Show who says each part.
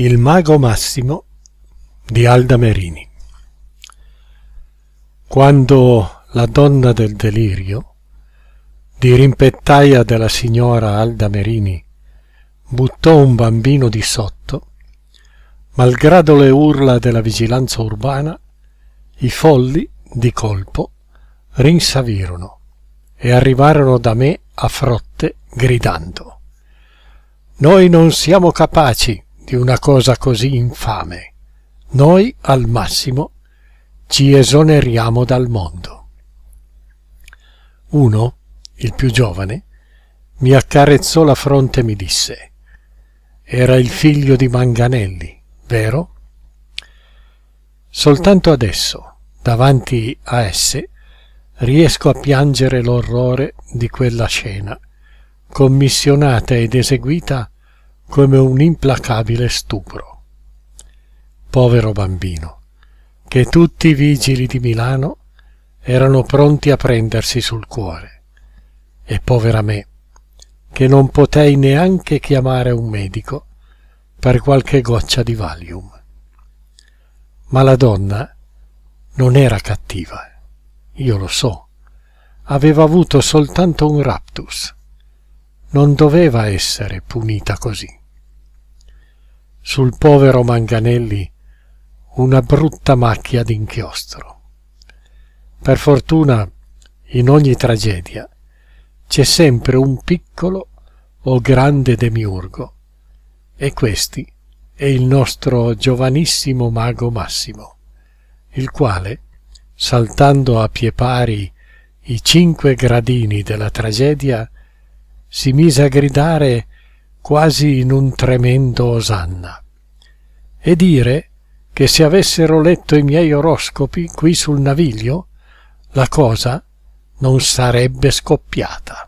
Speaker 1: Il mago Massimo di Alda Merini Quando la donna del delirio, di rimpettaia della signora Alda Merini, buttò un bambino di sotto, malgrado le urla della vigilanza urbana, i folli, di colpo, rinsavirono e arrivarono da me a frotte gridando. Noi non siamo capaci di una cosa così infame. Noi al massimo ci esoneriamo dal mondo. Uno, il più giovane, mi accarezzò la fronte e mi disse era il figlio di Manganelli, vero? Soltanto adesso, davanti a esse, riesco a piangere l'orrore di quella scena, commissionata ed eseguita come un implacabile stupro. Povero bambino, che tutti i vigili di Milano erano pronti a prendersi sul cuore. E povera me, che non potei neanche chiamare un medico per qualche goccia di Valium. Ma la donna non era cattiva, io lo so, aveva avuto soltanto un raptus non doveva essere punita così. Sul povero Manganelli una brutta macchia d'inchiostro. Per fortuna, in ogni tragedia, c'è sempre un piccolo o grande demiurgo, e questi è il nostro giovanissimo mago Massimo, il quale, saltando a pie pari i cinque gradini della tragedia, si mise a gridare quasi in un tremendo osanna e dire che se avessero letto i miei oroscopi qui sul naviglio la cosa non sarebbe scoppiata